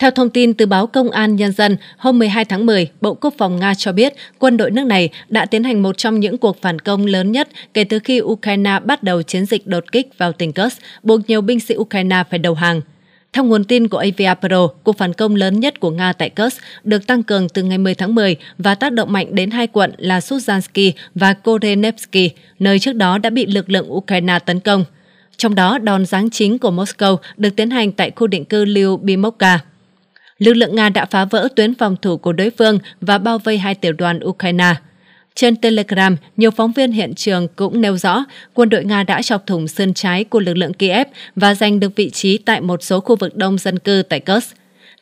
Theo thông tin từ báo Công an Nhân dân, hôm 12 tháng 10, Bộ Quốc phòng Nga cho biết quân đội nước này đã tiến hành một trong những cuộc phản công lớn nhất kể từ khi Ukraine bắt đầu chiến dịch đột kích vào tỉnh Kursk, buộc nhiều binh sĩ Ukraine phải đầu hàng. Theo nguồn tin của AVIA Pro, cuộc phản công lớn nhất của Nga tại Kursk được tăng cường từ ngày 10 tháng 10 và tác động mạnh đến hai quận là Suzhansky và Korenevsky, nơi trước đó đã bị lực lượng Ukraine tấn công. Trong đó, đòn giáng chính của Moscow được tiến hành tại khu định cư Lyubimovka lực lượng Nga đã phá vỡ tuyến phòng thủ của đối phương và bao vây hai tiểu đoàn Ukraine. Trên Telegram, nhiều phóng viên hiện trường cũng nêu rõ quân đội Nga đã chọc thủng sơn trái của lực lượng Kiev và giành được vị trí tại một số khu vực đông dân cư tại Kursk.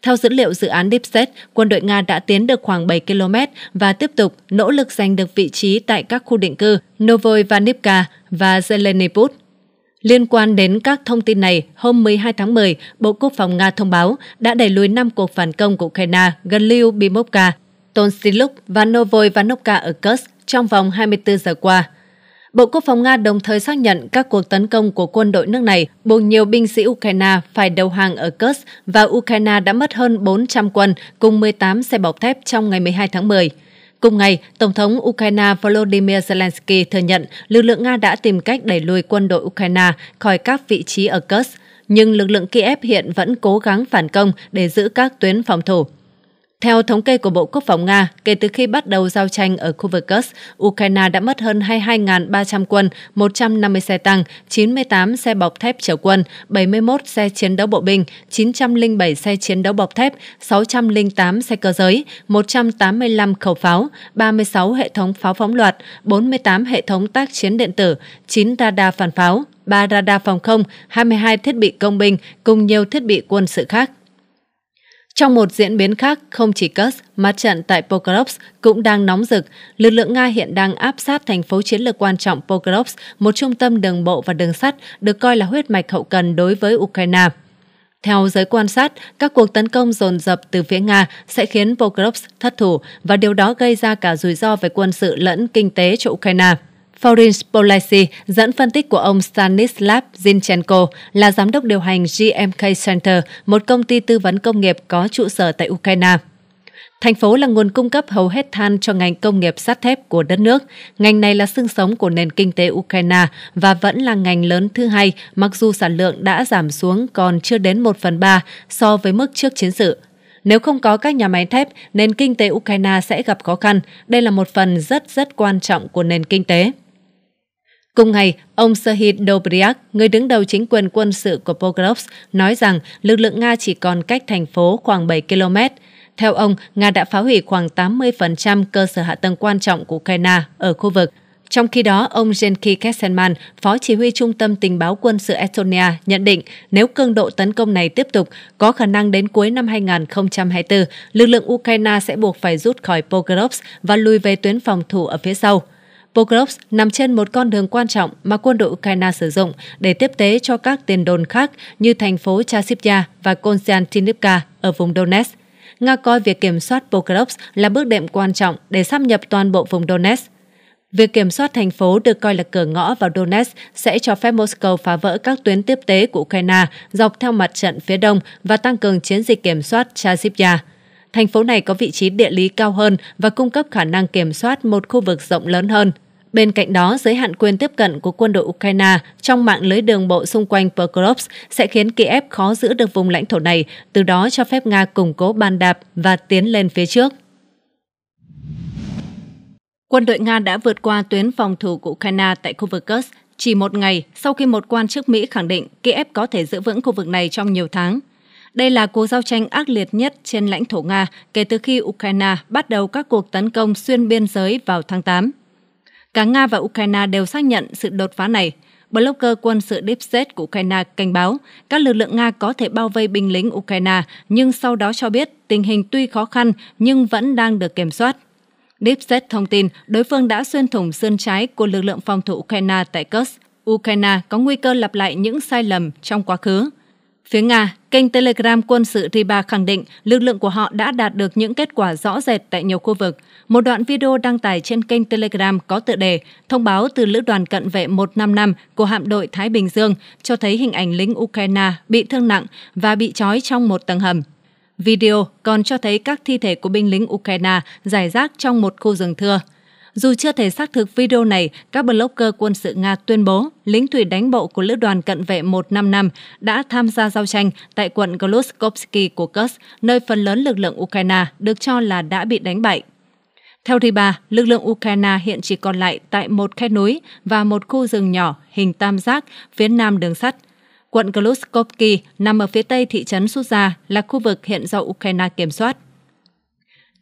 Theo dữ liệu dự án DeepSet, quân đội Nga đã tiến được khoảng 7 km và tiếp tục nỗ lực giành được vị trí tại các khu định cư Novoivanivka và zelenyput. Liên quan đến các thông tin này, hôm 12 tháng 10, Bộ Quốc phòng Nga thông báo đã đẩy lùi 5 cuộc phản công của Ukraine gần Liu Bimovka, Tonsiluk và Novoy Vanovka ở Kursk trong vòng 24 giờ qua. Bộ Quốc phòng Nga đồng thời xác nhận các cuộc tấn công của quân đội nước này buộc nhiều binh sĩ Ukraine phải đầu hàng ở Kursk và Ukraine đã mất hơn 400 quân cùng 18 xe bọc thép trong ngày 12 tháng 10. Cùng ngày, Tổng thống Ukraine Volodymyr Zelensky thừa nhận lực lượng Nga đã tìm cách đẩy lùi quân đội Ukraine khỏi các vị trí ở Kursk, nhưng lực lượng Kiev hiện vẫn cố gắng phản công để giữ các tuyến phòng thủ. Theo thống kê của Bộ Quốc phòng Nga, kể từ khi bắt đầu giao tranh ở khu vực Kursk, Ukraine đã mất hơn 22.300 quân, 150 xe tăng, 98 xe bọc thép chở quân, 71 xe chiến đấu bộ binh, 907 xe chiến đấu bọc thép, 608 xe cơ giới, 185 khẩu pháo, 36 hệ thống pháo phóng loạt, 48 hệ thống tác chiến điện tử, 9 radar phản pháo, 3 radar phòng không, 22 thiết bị công binh cùng nhiều thiết bị quân sự khác. Trong một diễn biến khác, không chỉ Kursk, mặt trận tại Pokrovsk cũng đang nóng rực. Lực lượng Nga hiện đang áp sát thành phố chiến lược quan trọng Pokrovsk, một trung tâm đường bộ và đường sắt được coi là huyết mạch hậu cần đối với Ukraine. Theo giới quan sát, các cuộc tấn công dồn dập từ phía Nga sẽ khiến Pokrovsk thất thủ và điều đó gây ra cả rủi ro về quân sự lẫn kinh tế cho Ukraine. Florin Policy dẫn phân tích của ông Stanislav Zinchenko là giám đốc điều hành GMK Center, một công ty tư vấn công nghiệp có trụ sở tại Ukraine. Thành phố là nguồn cung cấp hầu hết than cho ngành công nghiệp sắt thép của đất nước. Ngành này là xương sống của nền kinh tế Ukraine và vẫn là ngành lớn thứ hai, mặc dù sản lượng đã giảm xuống còn chưa đến 1 phần 3 so với mức trước chiến sự. Nếu không có các nhà máy thép, nền kinh tế Ukraine sẽ gặp khó khăn. Đây là một phần rất rất quan trọng của nền kinh tế. Cùng ngày, ông Serhid Dobryak, người đứng đầu chính quyền quân sự của Pokrovsk, nói rằng lực lượng Nga chỉ còn cách thành phố khoảng 7 km. Theo ông, Nga đã phá hủy khoảng 80% cơ sở hạ tầng quan trọng của Ukraine ở khu vực. Trong khi đó, ông Genki Kesselman, phó chỉ huy trung tâm tình báo quân sự Estonia, nhận định nếu cường độ tấn công này tiếp tục, có khả năng đến cuối năm 2024, lực lượng Ukraine sẽ buộc phải rút khỏi Pokrovsk và lùi về tuyến phòng thủ ở phía sau. Pokrovsk nằm trên một con đường quan trọng mà quân đội Ukraine sử dụng để tiếp tế cho các tiền đồn khác như thành phố Chasivya và Konstantinivka ở vùng Donetsk. Nga coi việc kiểm soát Pokrovsk là bước đệm quan trọng để xâm nhập toàn bộ vùng Donetsk. Việc kiểm soát thành phố được coi là cửa ngõ vào Donetsk sẽ cho phép Moscow phá vỡ các tuyến tiếp tế của Ukraine dọc theo mặt trận phía đông và tăng cường chiến dịch kiểm soát Chasivya. Thành phố này có vị trí địa lý cao hơn và cung cấp khả năng kiểm soát một khu vực rộng lớn hơn – Bên cạnh đó, giới hạn quyền tiếp cận của quân đội Ukraine trong mạng lưới đường bộ xung quanh Pokrovsk sẽ khiến Kiev khó giữ được vùng lãnh thổ này, từ đó cho phép Nga củng cố bàn đạp và tiến lên phía trước. Quân đội Nga đã vượt qua tuyến phòng thủ của Ukraine tại khu vực Kursk chỉ một ngày sau khi một quan chức Mỹ khẳng định Kiev có thể giữ vững khu vực này trong nhiều tháng. Đây là cuộc giao tranh ác liệt nhất trên lãnh thổ Nga kể từ khi Ukraine bắt đầu các cuộc tấn công xuyên biên giới vào tháng 8. Cả Nga và Ukraine đều xác nhận sự đột phá này. Blogger quân sự Deep State của Ukraine cảnh báo các lực lượng Nga có thể bao vây binh lính Ukraine, nhưng sau đó cho biết tình hình tuy khó khăn nhưng vẫn đang được kiểm soát. Deep State thông tin đối phương đã xuyên thủng sườn trái của lực lượng phòng thủ Ukraine tại Kursk. Ukraine có nguy cơ lặp lại những sai lầm trong quá khứ. Phía Nga, kênh Telegram quân sự Riba khẳng định lực lượng của họ đã đạt được những kết quả rõ rệt tại nhiều khu vực. Một đoạn video đăng tải trên kênh Telegram có tựa đề Thông báo từ Lữ đoàn Cận vệ 155 của hạm đội Thái Bình Dương cho thấy hình ảnh lính Ukraine bị thương nặng và bị trói trong một tầng hầm. Video còn cho thấy các thi thể của binh lính Ukraine giải rác trong một khu rừng thưa – dù chưa thể xác thực video này, các blogger quân sự Nga tuyên bố lính thủy đánh bộ của Lữ đoàn Cận vệ 155 đã tham gia giao tranh tại quận Goloskovsky của Kursk, nơi phần lớn lực lượng Ukraine được cho là đã bị đánh bại. Theo Riba, lực lượng Ukraine hiện chỉ còn lại tại một khe núi và một khu rừng nhỏ hình tam giác phía nam đường sắt. Quận Gluskovky nằm ở phía tây thị trấn Suza là khu vực hiện do Ukraine kiểm soát.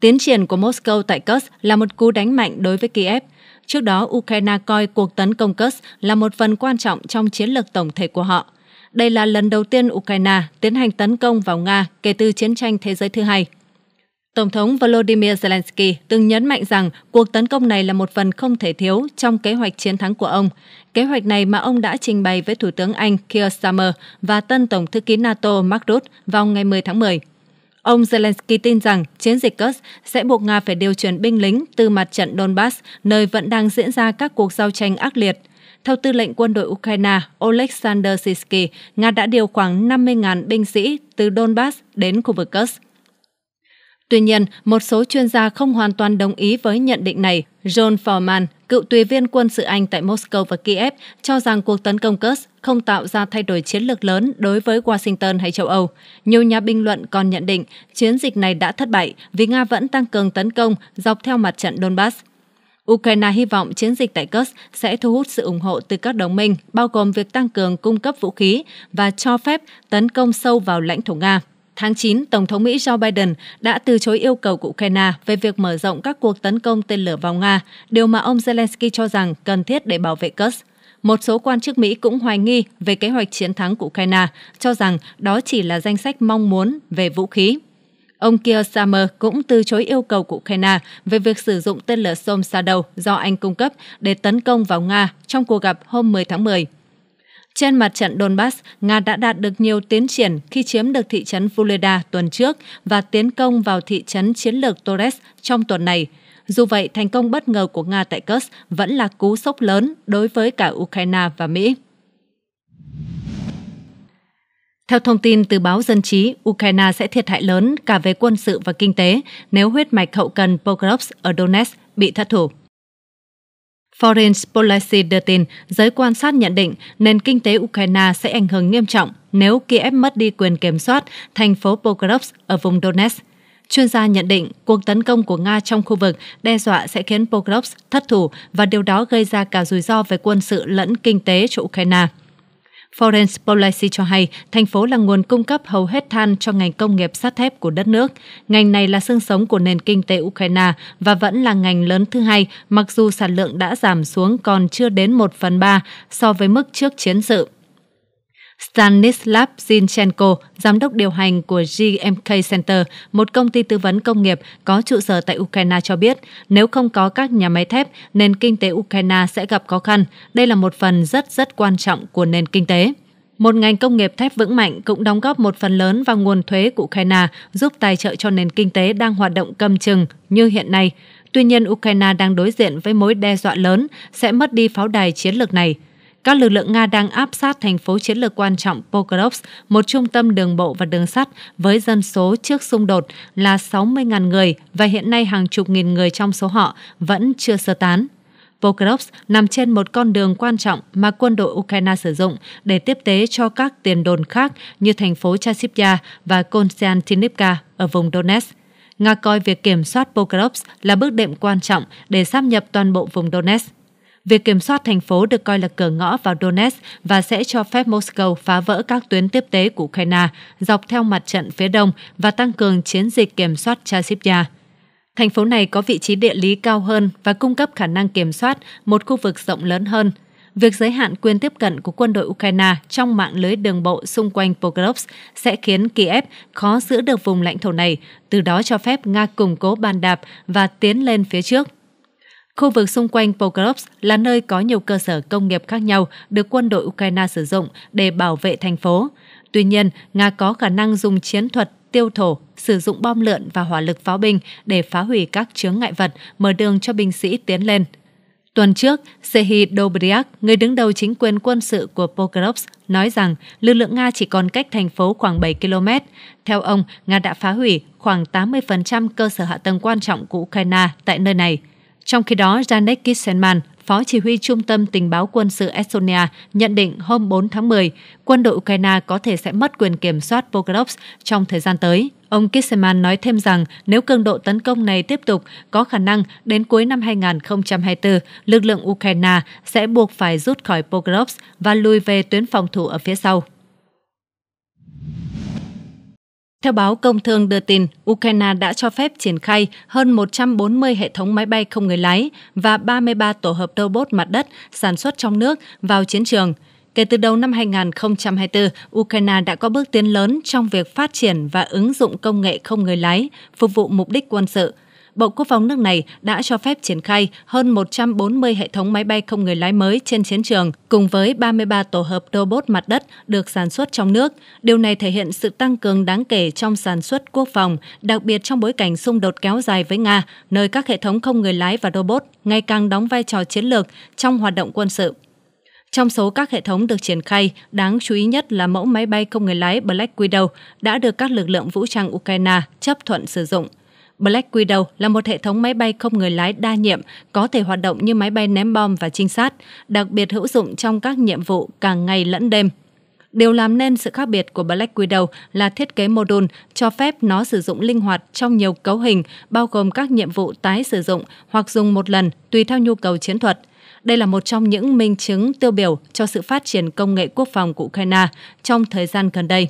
Tiến triển của Moscow tại Kursk là một cú đánh mạnh đối với Kiev. Trước đó, Ukraine coi cuộc tấn công Kursk là một phần quan trọng trong chiến lược tổng thể của họ. Đây là lần đầu tiên Ukraine tiến hành tấn công vào Nga kể từ chiến tranh thế giới thứ hai. Tổng thống Volodymyr Zelensky từng nhấn mạnh rằng cuộc tấn công này là một phần không thể thiếu trong kế hoạch chiến thắng của ông. Kế hoạch này mà ông đã trình bày với Thủ tướng Anh Keir Starmer và tân Tổng thư ký NATO Mark Rutte vào ngày 10 tháng 10. Ông Zelensky tin rằng chiến dịch Kursk sẽ buộc Nga phải điều chuyển binh lính từ mặt trận Donbass, nơi vẫn đang diễn ra các cuộc giao tranh ác liệt. Theo tư lệnh quân đội Ukraine Oleksandr Sisky, Nga đã điều khoảng 50.000 binh sĩ từ Donbass đến khu vực Kursk. Tuy nhiên, một số chuyên gia không hoàn toàn đồng ý với nhận định này. John Forman, cựu tùy viên quân sự Anh tại Moscow và Kiev, cho rằng cuộc tấn công Kursk không tạo ra thay đổi chiến lược lớn đối với Washington hay châu Âu. Nhiều nhà bình luận còn nhận định chiến dịch này đã thất bại vì Nga vẫn tăng cường tấn công dọc theo mặt trận Donbass. Ukraine hy vọng chiến dịch tại Kursk sẽ thu hút sự ủng hộ từ các đồng minh, bao gồm việc tăng cường cung cấp vũ khí và cho phép tấn công sâu vào lãnh thổ Nga. Tháng 9, Tổng thống Mỹ Joe Biden đã từ chối yêu cầu của Ukraine về việc mở rộng các cuộc tấn công tên lửa vào Nga, điều mà ông Zelensky cho rằng cần thiết để bảo vệ Kursk. Một số quan chức Mỹ cũng hoài nghi về kế hoạch chiến thắng của Ukraine, cho rằng đó chỉ là danh sách mong muốn về vũ khí. Ông Keir Starmer cũng từ chối yêu cầu của Ukraine về việc sử dụng tên lửa Storm Shadow do Anh cung cấp để tấn công vào Nga trong cuộc gặp hôm 10 tháng 10. Trên mặt trận Donbass, Nga đã đạt được nhiều tiến triển khi chiếm được thị trấn Vuleda tuần trước và tiến công vào thị trấn chiến lược Torres trong tuần này. Dù vậy, thành công bất ngờ của Nga tại Kursk vẫn là cú sốc lớn đối với cả Ukraine và Mỹ. Theo thông tin từ báo Dân trí, Ukraine sẽ thiệt hại lớn cả về quân sự và kinh tế nếu huyết mạch hậu cần Pokrovsk ở Donetsk bị thất thủ. Foreign Policy đưa tin, giới quan sát nhận định nền kinh tế Ukraine sẽ ảnh hưởng nghiêm trọng nếu Kiev mất đi quyền kiểm soát thành phố Pokrovsk ở vùng Donetsk. Chuyên gia nhận định cuộc tấn công của Nga trong khu vực đe dọa sẽ khiến Pokrovsk thất thủ và điều đó gây ra cả rủi ro về quân sự lẫn kinh tế cho Ukraine. Florence Policy cho hay thành phố là nguồn cung cấp hầu hết than cho ngành công nghiệp sắt thép của đất nước. Ngành này là xương sống của nền kinh tế Ukraine và vẫn là ngành lớn thứ hai, mặc dù sản lượng đã giảm xuống còn chưa đến 1 phần 3 so với mức trước chiến sự. Stanislav Zinchenko, giám đốc điều hành của GMK Center, một công ty tư vấn công nghiệp có trụ sở tại Ukraine cho biết, nếu không có các nhà máy thép, nền kinh tế Ukraine sẽ gặp khó khăn. Đây là một phần rất rất quan trọng của nền kinh tế. Một ngành công nghiệp thép vững mạnh cũng đóng góp một phần lớn vào nguồn thuế của Ukraine, giúp tài trợ cho nền kinh tế đang hoạt động cầm chừng như hiện nay. Tuy nhiên, Ukraine đang đối diện với mối đe dọa lớn sẽ mất đi pháo đài chiến lược này – các lực lượng Nga đang áp sát thành phố chiến lược quan trọng Pokrovsk, một trung tâm đường bộ và đường sắt với dân số trước xung đột là 60.000 người và hiện nay hàng chục nghìn người trong số họ vẫn chưa sơ tán. Pokrovsk nằm trên một con đường quan trọng mà quân đội Ukraine sử dụng để tiếp tế cho các tiền đồn khác như thành phố Chasivya và Konstantinivka ở vùng Donetsk. Nga coi việc kiểm soát Pokrovsk là bước đệm quan trọng để sáp nhập toàn bộ vùng Donetsk. Việc kiểm soát thành phố được coi là cửa ngõ vào Donetsk và sẽ cho phép Moscow phá vỡ các tuyến tiếp tế của Ukraine dọc theo mặt trận phía đông và tăng cường chiến dịch kiểm soát chasiv Thành phố này có vị trí địa lý cao hơn và cung cấp khả năng kiểm soát một khu vực rộng lớn hơn. Việc giới hạn quyền tiếp cận của quân đội Ukraine trong mạng lưới đường bộ xung quanh Pokrovsk sẽ khiến Kiev khó giữ được vùng lãnh thổ này, từ đó cho phép Nga củng cố bàn đạp và tiến lên phía trước. Khu vực xung quanh Pokrovsk là nơi có nhiều cơ sở công nghiệp khác nhau được quân đội Ukraine sử dụng để bảo vệ thành phố. Tuy nhiên, Nga có khả năng dùng chiến thuật tiêu thổ, sử dụng bom lượn và hỏa lực pháo binh để phá hủy các chướng ngại vật, mở đường cho binh sĩ tiến lên. Tuần trước, Sehi Dobryak, người đứng đầu chính quyền quân sự của Pokrovsk, nói rằng lực lượng Nga chỉ còn cách thành phố khoảng 7 km. Theo ông, Nga đã phá hủy khoảng 80% cơ sở hạ tầng quan trọng của Ukraine tại nơi này – trong khi đó, Janek Kissenman, Phó Chỉ huy Trung tâm Tình báo quân sự Estonia nhận định hôm 4 tháng 10, quân đội Ukraine có thể sẽ mất quyền kiểm soát Pokrovsk trong thời gian tới. Ông Kisseman nói thêm rằng nếu cường độ tấn công này tiếp tục, có khả năng đến cuối năm 2024, lực lượng Ukraine sẽ buộc phải rút khỏi Pokrovsk và lùi về tuyến phòng thủ ở phía sau. Theo báo Công Thương đưa tin, Ukraine đã cho phép triển khai hơn 140 hệ thống máy bay không người lái và 33 tổ hợp robot mặt đất sản xuất trong nước vào chiến trường. Kể từ đầu năm 2024, Ukraine đã có bước tiến lớn trong việc phát triển và ứng dụng công nghệ không người lái, phục vụ mục đích quân sự – Bộ Quốc phòng nước này đã cho phép triển khai hơn 140 hệ thống máy bay không người lái mới trên chiến trường, cùng với 33 tổ hợp robot mặt đất được sản xuất trong nước. Điều này thể hiện sự tăng cường đáng kể trong sản xuất quốc phòng, đặc biệt trong bối cảnh xung đột kéo dài với Nga, nơi các hệ thống không người lái và robot ngày càng đóng vai trò chiến lược trong hoạt động quân sự. Trong số các hệ thống được triển khai, đáng chú ý nhất là mẫu máy bay không người lái Black Widow đã được các lực lượng vũ trang Ukraine chấp thuận sử dụng – Black Widow là một hệ thống máy bay không người lái đa nhiệm, có thể hoạt động như máy bay ném bom và trinh sát, đặc biệt hữu dụng trong các nhiệm vụ cả ngày lẫn đêm. Điều làm nên sự khác biệt của Black Widow là thiết kế mô đun cho phép nó sử dụng linh hoạt trong nhiều cấu hình, bao gồm các nhiệm vụ tái sử dụng hoặc dùng một lần tùy theo nhu cầu chiến thuật. Đây là một trong những minh chứng tiêu biểu cho sự phát triển công nghệ quốc phòng của Ukraine trong thời gian gần đây.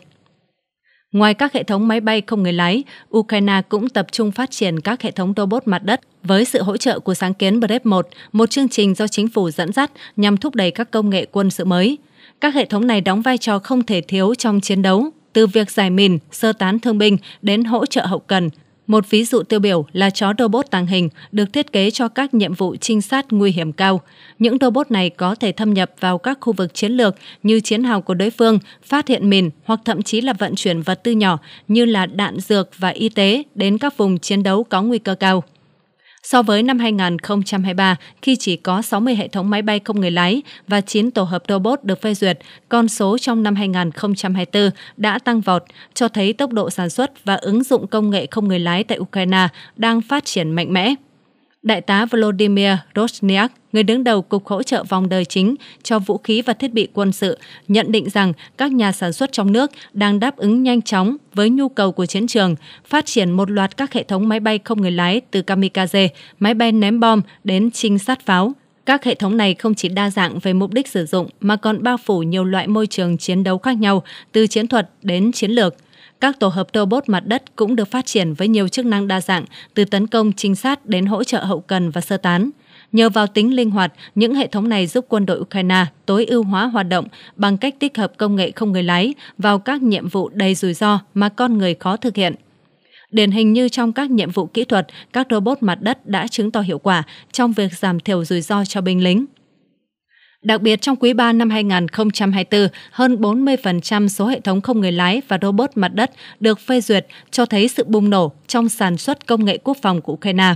Ngoài các hệ thống máy bay không người lái, Ukraine cũng tập trung phát triển các hệ thống robot mặt đất với sự hỗ trợ của sáng kiến BREP 1, một chương trình do chính phủ dẫn dắt nhằm thúc đẩy các công nghệ quân sự mới. Các hệ thống này đóng vai trò không thể thiếu trong chiến đấu, từ việc giải mìn, sơ tán thương binh đến hỗ trợ hậu cần, một ví dụ tiêu biểu là chó robot tàng hình được thiết kế cho các nhiệm vụ trinh sát nguy hiểm cao. Những robot này có thể thâm nhập vào các khu vực chiến lược như chiến hào của đối phương, phát hiện mìn hoặc thậm chí là vận chuyển vật tư nhỏ như là đạn dược và y tế đến các vùng chiến đấu có nguy cơ cao so với năm 2023 khi chỉ có 60 hệ thống máy bay không người lái và 9 tổ hợp robot được phê duyệt, con số trong năm 2024 đã tăng vọt, cho thấy tốc độ sản xuất và ứng dụng công nghệ không người lái tại Ukraine đang phát triển mạnh mẽ. Đại tá Volodymyr Rozniak, người đứng đầu Cục Hỗ trợ Vòng Đời Chính cho Vũ khí và Thiết bị Quân sự, nhận định rằng các nhà sản xuất trong nước đang đáp ứng nhanh chóng với nhu cầu của chiến trường, phát triển một loạt các hệ thống máy bay không người lái từ kamikaze, máy bay ném bom đến trinh sát pháo, các hệ thống này không chỉ đa dạng về mục đích sử dụng mà còn bao phủ nhiều loại môi trường chiến đấu khác nhau, từ chiến thuật đến chiến lược. Các tổ hợp robot mặt đất cũng được phát triển với nhiều chức năng đa dạng, từ tấn công, trinh sát đến hỗ trợ hậu cần và sơ tán. Nhờ vào tính linh hoạt, những hệ thống này giúp quân đội Ukraine tối ưu hóa hoạt động bằng cách tích hợp công nghệ không người lái vào các nhiệm vụ đầy rủi ro mà con người khó thực hiện. Điển hình như trong các nhiệm vụ kỹ thuật, các robot mặt đất đã chứng tỏ hiệu quả trong việc giảm thiểu rủi ro cho binh lính. Đặc biệt trong quý 3 năm 2024, hơn 40% số hệ thống không người lái và robot mặt đất được phê duyệt cho thấy sự bùng nổ trong sản xuất công nghệ quốc phòng của Ukraine.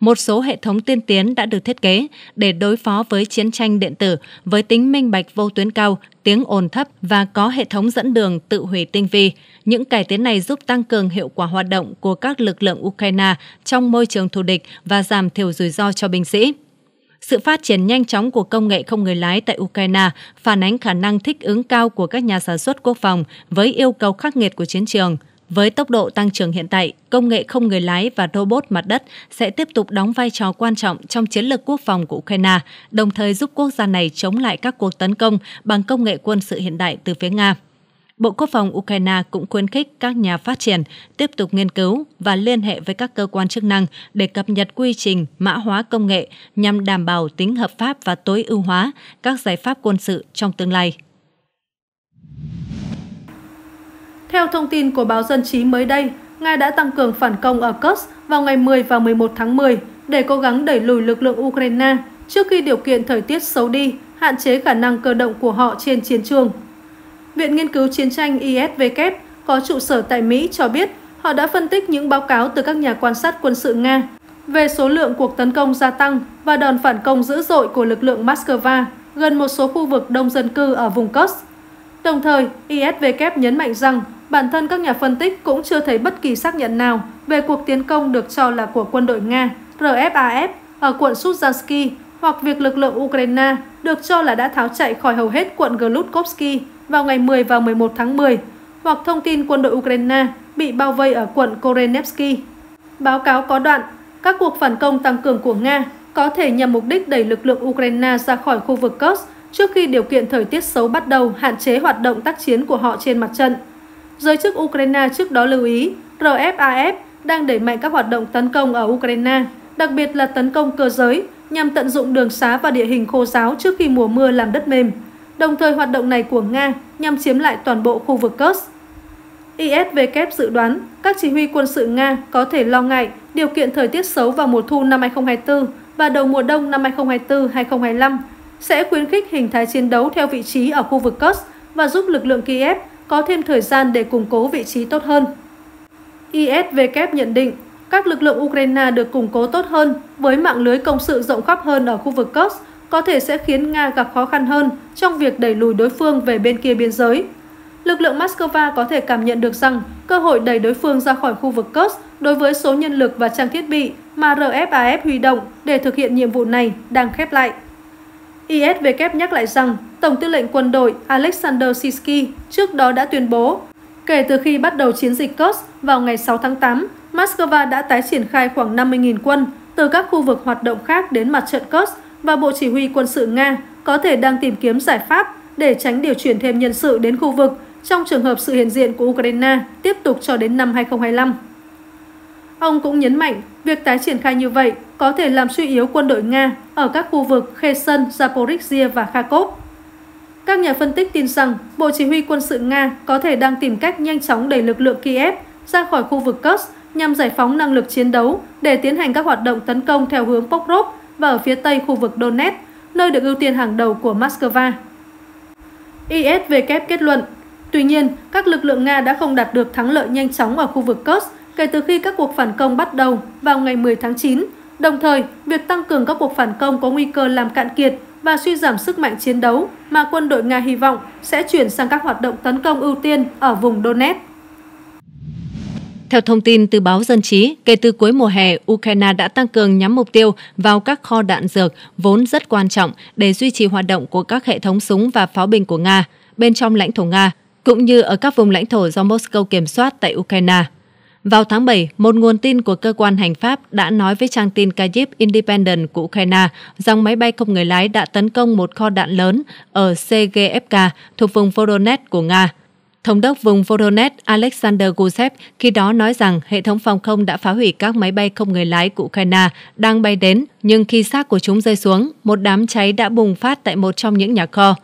Một số hệ thống tiên tiến đã được thiết kế để đối phó với chiến tranh điện tử với tính minh bạch vô tuyến cao, tiếng ồn thấp và có hệ thống dẫn đường tự hủy tinh vi. Những cải tiến này giúp tăng cường hiệu quả hoạt động của các lực lượng Ukraine trong môi trường thù địch và giảm thiểu rủi ro cho binh sĩ sự phát triển nhanh chóng của công nghệ không người lái tại Ukraine phản ánh khả năng thích ứng cao của các nhà sản xuất quốc phòng với yêu cầu khắc nghiệt của chiến trường. Với tốc độ tăng trưởng hiện tại, công nghệ không người lái và robot mặt đất sẽ tiếp tục đóng vai trò quan trọng trong chiến lược quốc phòng của Ukraine, đồng thời giúp quốc gia này chống lại các cuộc tấn công bằng công nghệ quân sự hiện đại từ phía Nga. Bộ Quốc phòng Ukraine cũng khuyến khích các nhà phát triển tiếp tục nghiên cứu và liên hệ với các cơ quan chức năng để cập nhật quy trình mã hóa công nghệ nhằm đảm bảo tính hợp pháp và tối ưu hóa các giải pháp quân sự trong tương lai. Theo thông tin của báo Dân trí mới đây, Nga đã tăng cường phản công ở Kursk vào ngày 10 và 11 tháng 10 để cố gắng đẩy lùi lực lượng Ukraine trước khi điều kiện thời tiết xấu đi, hạn chế khả năng cơ động của họ trên chiến trường. Viện Nghiên cứu Chiến tranh ISW có trụ sở tại Mỹ cho biết họ đã phân tích những báo cáo từ các nhà quan sát quân sự Nga về số lượng cuộc tấn công gia tăng và đòn phản công dữ dội của lực lượng Moscow gần một số khu vực đông dân cư ở vùng Kursk. Đồng thời, ISW nhấn mạnh rằng bản thân các nhà phân tích cũng chưa thấy bất kỳ xác nhận nào về cuộc tiến công được cho là của quân đội Nga RFAF ở quận Suzansky hoặc việc lực lượng Ukraine được cho là đã tháo chạy khỏi hầu hết quận Glutkovsky vào ngày 10 và 11 tháng 10, hoặc thông tin quân đội Ukraine bị bao vây ở quận Korenevsky. Báo cáo có đoạn, các cuộc phản công tăng cường của Nga có thể nhằm mục đích đẩy lực lượng Ukraine ra khỏi khu vực Kursk trước khi điều kiện thời tiết xấu bắt đầu hạn chế hoạt động tác chiến của họ trên mặt trận. Giới chức Ukraine trước đó lưu ý RFAF đang đẩy mạnh các hoạt động tấn công ở Ukraine, đặc biệt là tấn công cơ giới nhằm tận dụng đường xá và địa hình khô giáo trước khi mùa mưa làm đất mềm đồng thời hoạt động này của Nga nhằm chiếm lại toàn bộ khu vực Kursk. ISW dự đoán các chỉ huy quân sự Nga có thể lo ngại điều kiện thời tiết xấu vào mùa thu năm 2024 và đầu mùa đông năm 2024-2025 sẽ khuyến khích hình thái chiến đấu theo vị trí ở khu vực Kursk và giúp lực lượng Kiev có thêm thời gian để củng cố vị trí tốt hơn. ISW nhận định các lực lượng Ukraine được củng cố tốt hơn với mạng lưới công sự rộng khắp hơn ở khu vực Kursk có thể sẽ khiến Nga gặp khó khăn hơn trong việc đẩy lùi đối phương về bên kia biên giới. Lực lượng Moscow có thể cảm nhận được rằng cơ hội đẩy đối phương ra khỏi khu vực Kursk đối với số nhân lực và trang thiết bị mà RFAF huy động để thực hiện nhiệm vụ này đang khép lại. isvk nhắc lại rằng Tổng tư lệnh quân đội Alexander Sisky trước đó đã tuyên bố kể từ khi bắt đầu chiến dịch Kursk vào ngày 6 tháng 8, Moscow đã tái triển khai khoảng 50.000 quân từ các khu vực hoạt động khác đến mặt trận Kursk và Bộ Chỉ huy quân sự Nga có thể đang tìm kiếm giải pháp để tránh điều chuyển thêm nhân sự đến khu vực trong trường hợp sự hiện diện của Ukraine tiếp tục cho đến năm 2025. Ông cũng nhấn mạnh việc tái triển khai như vậy có thể làm suy yếu quân đội Nga ở các khu vực Kherson, Zaporizhia và Kharkov. Các nhà phân tích tin rằng Bộ Chỉ huy quân sự Nga có thể đang tìm cách nhanh chóng đẩy lực lượng Kiev ra khỏi khu vực Kursk nhằm giải phóng năng lực chiến đấu để tiến hành các hoạt động tấn công theo hướng Pokrov và ở phía tây khu vực Donetsk, nơi được ưu tiên hàng đầu của Moscow. ISW kết luận, tuy nhiên, các lực lượng Nga đã không đạt được thắng lợi nhanh chóng ở khu vực Kursk kể từ khi các cuộc phản công bắt đầu vào ngày 10 tháng 9. Đồng thời, việc tăng cường các cuộc phản công có nguy cơ làm cạn kiệt và suy giảm sức mạnh chiến đấu mà quân đội Nga hy vọng sẽ chuyển sang các hoạt động tấn công ưu tiên ở vùng Donetsk. Theo thông tin từ báo Dân trí, kể từ cuối mùa hè, Ukraine đã tăng cường nhắm mục tiêu vào các kho đạn dược vốn rất quan trọng để duy trì hoạt động của các hệ thống súng và pháo binh của Nga bên trong lãnh thổ Nga, cũng như ở các vùng lãnh thổ do Moscow kiểm soát tại Ukraine. Vào tháng 7, một nguồn tin của cơ quan hành pháp đã nói với trang tin Kyiv Independent của Ukraine rằng máy bay không người lái đã tấn công một kho đạn lớn ở CGFK thuộc vùng Voronezh của Nga, Thống đốc vùng Voronezh Alexander Gusev khi đó nói rằng hệ thống phòng không đã phá hủy các máy bay không người lái của Ukraine đang bay đến, nhưng khi xác của chúng rơi xuống, một đám cháy đã bùng phát tại một trong những nhà kho.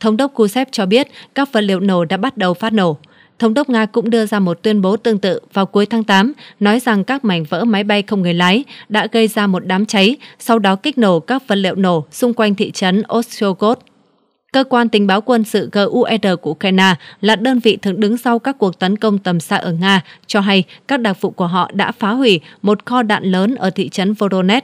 Thống đốc Gusev cho biết các vật liệu nổ đã bắt đầu phát nổ. Thống đốc Nga cũng đưa ra một tuyên bố tương tự vào cuối tháng 8, nói rằng các mảnh vỡ máy bay không người lái đã gây ra một đám cháy, sau đó kích nổ các vật liệu nổ xung quanh thị trấn Ostrogod. Cơ quan tình báo quân sự GUR e của Ukraine là đơn vị thường đứng sau các cuộc tấn công tầm xa ở Nga, cho hay các đặc vụ của họ đã phá hủy một kho đạn lớn ở thị trấn Voronezh.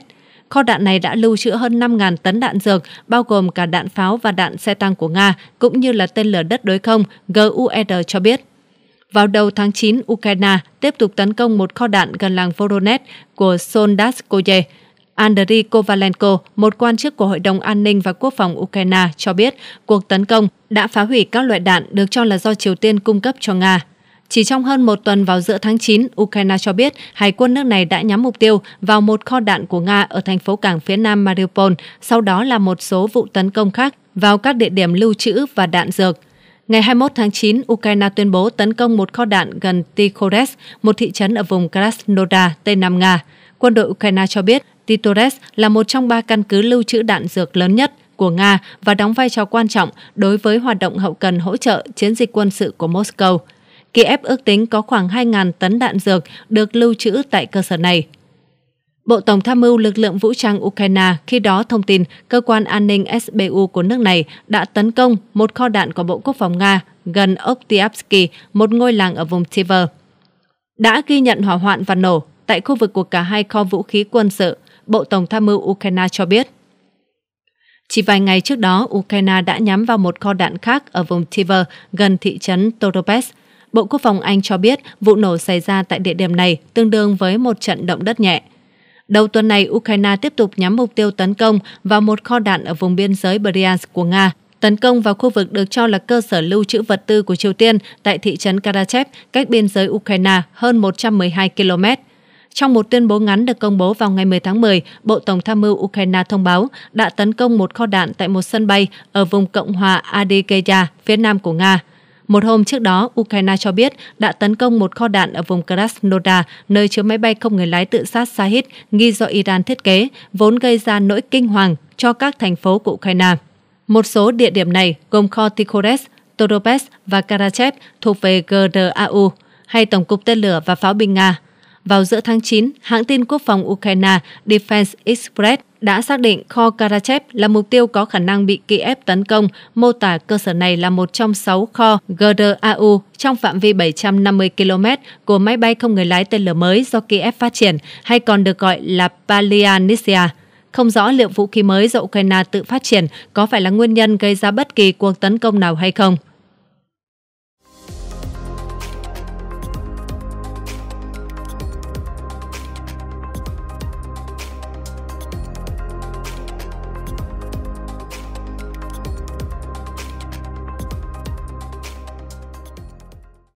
Kho đạn này đã lưu trữ hơn 5.000 tấn đạn dược, bao gồm cả đạn pháo và đạn xe tăng của Nga, cũng như là tên lửa đất đối không, GUR e cho biết. Vào đầu tháng 9, Ukraine tiếp tục tấn công một kho đạn gần làng Voronezh của Soldatskoye, Andriy Kovalenko, một quan chức của Hội đồng An ninh và Quốc phòng Ukraine, cho biết cuộc tấn công đã phá hủy các loại đạn được cho là do Triều Tiên cung cấp cho Nga. Chỉ trong hơn một tuần vào giữa tháng 9, Ukraine cho biết hải quân nước này đã nhắm mục tiêu vào một kho đạn của Nga ở thành phố cảng phía nam Mariupol, sau đó là một số vụ tấn công khác vào các địa điểm lưu trữ và đạn dược. Ngày 21 tháng 9, Ukraine tuyên bố tấn công một kho đạn gần Tikhores, một thị trấn ở vùng Krasnodar, Tây Nam Nga. Quân đội Ukraine cho biết Titores là một trong ba căn cứ lưu trữ đạn dược lớn nhất của Nga và đóng vai trò quan trọng đối với hoạt động hậu cần hỗ trợ chiến dịch quân sự của Moscow. Kiev ước tính có khoảng 2.000 tấn đạn dược được lưu trữ tại cơ sở này. Bộ Tổng tham mưu lực lượng vũ trang Ukraine khi đó thông tin cơ quan an ninh SBU của nước này đã tấn công một kho đạn của Bộ Quốc phòng Nga gần Oktyavsky, một ngôi làng ở vùng Tver. Đã ghi nhận hỏa hoạn và nổ tại khu vực của cả hai kho vũ khí quân sự Bộ Tổng tham mưu Ukraine cho biết. Chỉ vài ngày trước đó, Ukraine đã nhắm vào một kho đạn khác ở vùng Tiver gần thị trấn Toropets. Bộ Quốc phòng Anh cho biết vụ nổ xảy ra tại địa điểm này tương đương với một trận động đất nhẹ. Đầu tuần này, Ukraine tiếp tục nhắm mục tiêu tấn công vào một kho đạn ở vùng biên giới Bryansk của Nga, tấn công vào khu vực được cho là cơ sở lưu trữ vật tư của Triều Tiên tại thị trấn Karachev, cách biên giới Ukraine hơn 112 km. Trong một tuyên bố ngắn được công bố vào ngày 10 tháng 10, Bộ Tổng tham mưu Ukraine thông báo đã tấn công một kho đạn tại một sân bay ở vùng Cộng hòa Adygea, phía nam của Nga. Một hôm trước đó, Ukraine cho biết đã tấn công một kho đạn ở vùng Krasnodar, nơi chứa máy bay không người lái tự sát Shahid nghi do Iran thiết kế, vốn gây ra nỗi kinh hoàng cho các thành phố của Ukraine. Một số địa điểm này gồm kho Tikhores, Toropets và Karachev thuộc về GRAU hay Tổng cục Tên lửa và Pháo binh Nga. Vào giữa tháng 9, hãng tin quốc phòng Ukraine Defense Express đã xác định kho Karachev là mục tiêu có khả năng bị Kiev tấn công, mô tả cơ sở này là một trong sáu kho GRAU trong phạm vi 750 km của máy bay không người lái tên lửa mới do Kiev phát triển, hay còn được gọi là Palianitsia. Không rõ liệu vũ khí mới do Ukraine tự phát triển có phải là nguyên nhân gây ra bất kỳ cuộc tấn công nào hay không.